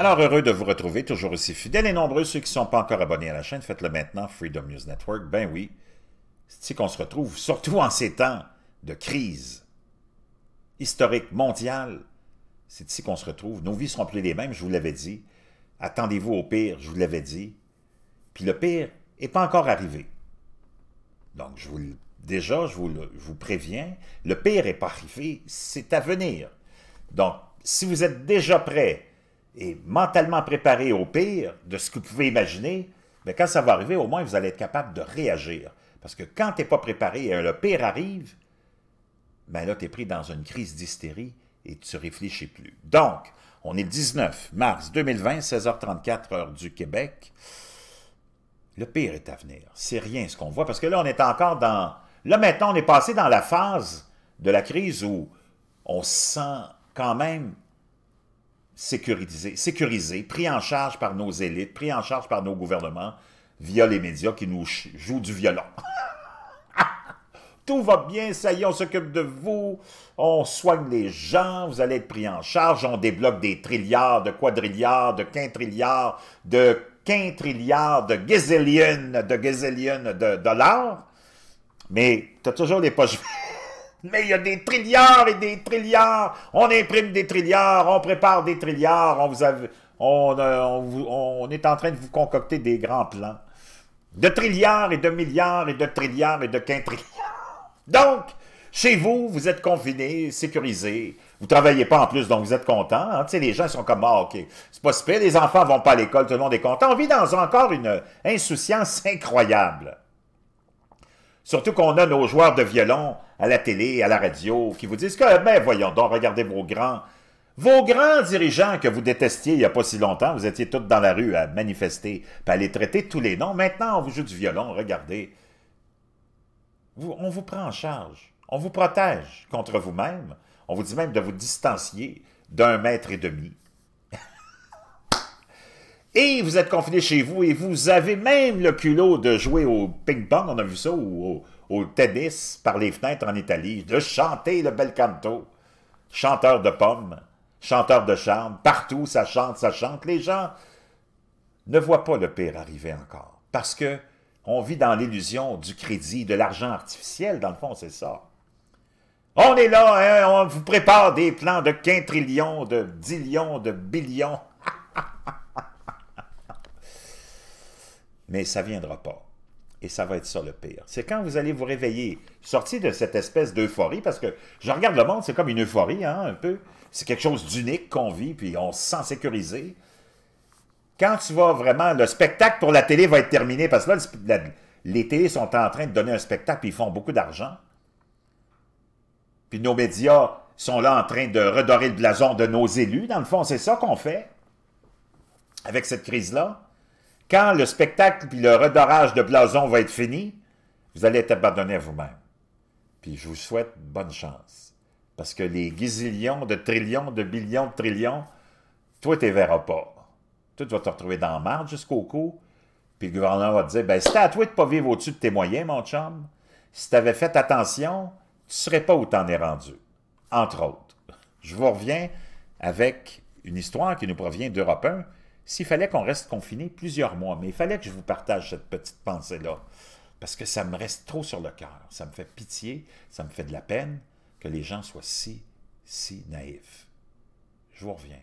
Alors, heureux de vous retrouver, toujours aussi fidèles et nombreux. Ceux qui ne sont pas encore abonnés à la chaîne, faites-le maintenant, Freedom News Network. Ben oui, c'est ici qu'on se retrouve, surtout en ces temps de crise historique mondiale. C'est ici qu'on se retrouve. Nos vies seront plus les mêmes, je vous l'avais dit. Attendez-vous au pire, je vous l'avais dit. Puis le pire n'est pas encore arrivé. Donc, je vous, déjà, je vous, vous préviens, le pire n'est pas arrivé, c'est à venir. Donc, si vous êtes déjà prêt et mentalement préparé au pire de ce que vous pouvez imaginer, mais ben, quand ça va arriver, au moins vous allez être capable de réagir. Parce que quand tu n'es pas préparé et le pire arrive, ben là, tu es pris dans une crise d'hystérie et tu ne réfléchis plus. Donc, on est le 19 mars 2020, 16h34 heure du Québec. Le pire est à venir. C'est rien ce qu'on voit, parce que là, on est encore dans... Là, maintenant, on est passé dans la phase de la crise où on sent quand même sécurisé, sécurisé, pris en charge par nos élites, pris en charge par nos gouvernements, via les médias qui nous jouent du violon. Tout va bien, ça y est, on s'occupe de vous, on soigne les gens, vous allez être pris en charge, on débloque des trilliards, de quadrilliards, de quintrilliards, de quintrilliards, de gazillions, de gazillions de dollars, mais tu as toujours les poches mais il y a des trilliards et des trilliards. On imprime des trilliards, on prépare des trilliards, euh, on, vous on, est en train de vous concocter des grands plans. De trilliards et de milliards et de trilliards et de quintrilliards. Donc, chez vous, vous êtes confinés, sécurisés, Vous travaillez pas en plus, donc vous êtes contents. Hein. »« les gens sont comme, ah, OK, c'est pas les enfants vont pas à l'école, tout le monde est content. On vit dans encore une insouciance incroyable. Surtout qu'on a nos joueurs de violon à la télé, à la radio, qui vous disent que, eh ben voyons donc, regardez vos grands, vos grands dirigeants que vous détestiez il n'y a pas si longtemps, vous étiez tous dans la rue à manifester, pas à les traiter tous les noms. Maintenant, on vous joue du violon, regardez. on vous prend en charge, on vous protège contre vous-même, on vous dit même de vous distancier d'un mètre et demi et vous êtes confiné chez vous et vous avez même le culot de jouer au ping-pong, on a vu ça, ou au, tennis par les fenêtres en Italie, de chanter le bel canto. Chanteur de pommes, chanteur de charme, partout ça chante, ça chante. Les gens ne voient pas le pire arriver encore parce que on vit dans l'illusion du crédit, de l'argent artificiel, dans le fond, c'est ça. On est là, hein, on vous prépare des plans de quintillions, de dillions, de billions. mais ça ne viendra pas. Et ça va être ça le pire. C'est quand vous allez vous réveiller, sorti de cette espèce d'euphorie, parce que je regarde le monde, c'est comme une euphorie, hein, un peu. C'est quelque chose d'unique qu'on vit, puis on se sent sécurisé. Quand tu vas vraiment, le spectacle pour la télé va être terminé, parce que là, les télés sont en train de donner un spectacle, puis ils font beaucoup d'argent. Puis nos médias sont là en train de redorer le blason de nos élus. Dans le fond, c'est ça qu'on fait avec cette crise-là. Quand le spectacle puis le redorage de blason va être fini, vous allez être abandonné à vous-même. Puis je vous souhaite bonne chance. Parce que les guisillions de trillions, de billions, de trillions, toi, tu les verras pas. Toi, tu vas te retrouver dans la marde jusqu'au cou. Puis le gouvernement va te dire, ben, c'était à toi de pas vivre au-dessus de tes moyens, mon chum. Si tu avais fait attention, tu serais pas où t'en es rendu. Entre autres. Je vous reviens avec une histoire qui nous provient d'Europe 1, s'il fallait qu'on reste confiné plusieurs mois, mais il fallait que je vous partage cette petite pensée-là, parce que ça me reste trop sur le cœur, ça me fait pitié, ça me fait de la peine que les gens soient si, si naïfs. Je vous reviens.